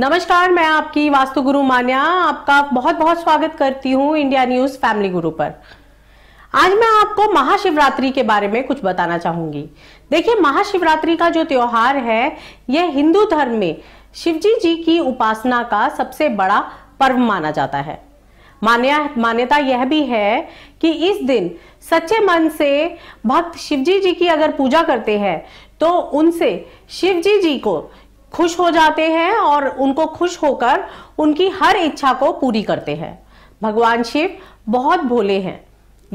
नमस्कार मैं आपकी वास्तु गुरु मान्या आपका बहुत बहुत स्वागत करती हूँ इंडिया न्यूज फैमिली गुरु पर आज मैं आपको महाशिवरात्रि के बारे में कुछ बताना चाहूंगी देखिए महाशिवरात्रि का जो त्योहार है यह हिंदू धर्म में शिवजी जी की उपासना का सबसे बड़ा पर्व माना जाता है मान्या मान्यता यह भी है कि इस दिन सच्चे मन से भक्त शिवजी जी की अगर पूजा करते हैं तो उनसे शिवजी जी को खुश हो जाते हैं और उनको खुश होकर उनकी हर इच्छा को पूरी करते हैं भगवान शिव बहुत भोले हैं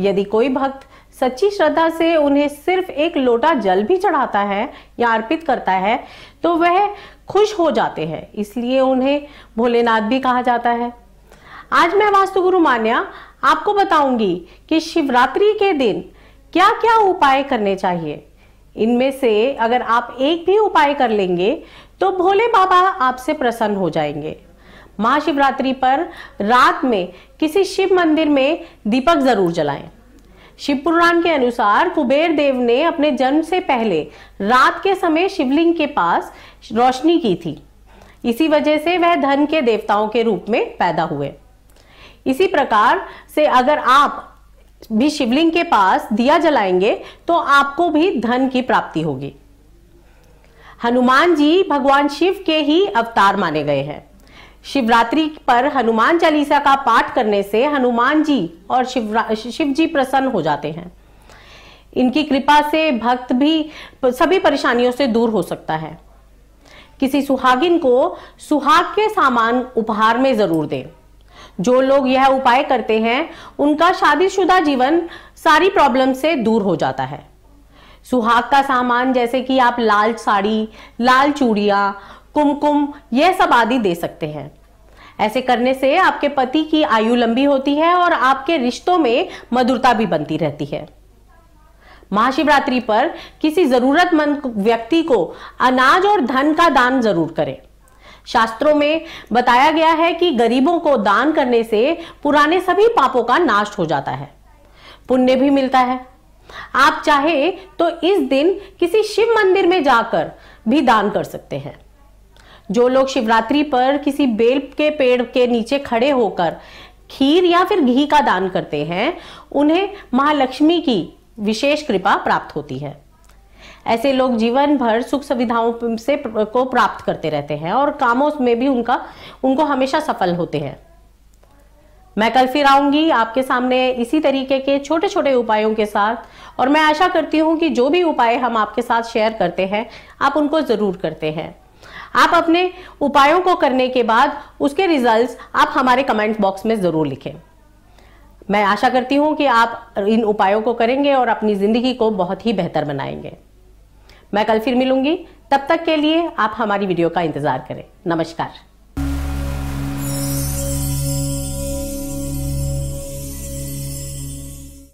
यदि कोई भक्त सच्ची श्रद्धा से उन्हें सिर्फ एक लोटा जल भी चढ़ाता है या अर्पित करता है तो वह खुश हो जाते हैं इसलिए उन्हें भोलेनाथ भी कहा जाता है आज मैं वास्तुगुरु मान्या आपको बताऊंगी कि शिवरात्रि के दिन क्या क्या उपाय करने चाहिए इनमें से अगर आप एक भी उपाय कर लेंगे तो भोले बाबा आपसे प्रसन्न हो जाएंगे महाशिवरात्रि पर रात में किसी शिव मंदिर में दीपक जरूर जलाएं। शिव पुराण के अनुसार कुबेर देव ने अपने जन्म से पहले रात के समय शिवलिंग के पास रोशनी की थी इसी वजह से वह धन के देवताओं के रूप में पैदा हुए इसी प्रकार से अगर आप भी शिवलिंग के पास दिया जलाएंगे तो आपको भी धन की प्राप्ति होगी हनुमान जी भगवान शिव के ही अवतार माने गए हैं शिवरात्रि पर हनुमान चालीसा का पाठ करने से हनुमान जी और शिव शिव जी प्रसन्न हो जाते हैं इनकी कृपा से भक्त भी सभी परेशानियों से दूर हो सकता है किसी सुहागिन को सुहाग के सामान उपहार में जरूर दें जो लोग यह उपाय करते हैं उनका शादीशुदा जीवन सारी प्रॉब्लम से दूर हो जाता है सुहाग का सामान जैसे कि आप लाल साड़ी लाल चूड़िया कुमकुम यह सब आदि दे सकते हैं ऐसे करने से आपके पति की आयु लंबी होती है और आपके रिश्तों में मधुरता भी बनती रहती है महाशिवरात्रि पर किसी जरूरतमंद व्यक्ति को अनाज और धन का दान जरूर करें शास्त्रों में बताया गया है कि गरीबों को दान करने से पुराने सभी पापों का नाश हो जाता है पुण्य भी मिलता है आप चाहे तो इस दिन किसी शिव मंदिर में जाकर भी दान कर सकते हैं जो लोग शिवरात्रि पर किसी बेल के पेड़ के नीचे खड़े होकर खीर या फिर घी का दान करते हैं उन्हें महालक्ष्मी की विशेष कृपा प्राप्त होती है ऐसे लोग जीवन भर सुख सुविधाओं से को प्राप्त करते रहते हैं और कामों में भी उनका उनको हमेशा सफल होते हैं मैं कल फिर आऊंगी आपके सामने इसी तरीके के छोटे छोटे उपायों के साथ और मैं आशा करती हूँ कि जो भी उपाय हम आपके साथ शेयर करते हैं आप उनको ज़रूर करते हैं आप अपने उपायों को करने के बाद उसके रिजल्ट्स आप हमारे कमेंट बॉक्स में ज़रूर लिखें मैं आशा करती हूँ कि आप इन उपायों को करेंगे और अपनी ज़िंदगी को बहुत ही बेहतर बनाएंगे मैं कल फिर मिलूंगी तब तक के लिए आप हमारी वीडियो का इंतज़ार करें नमस्कार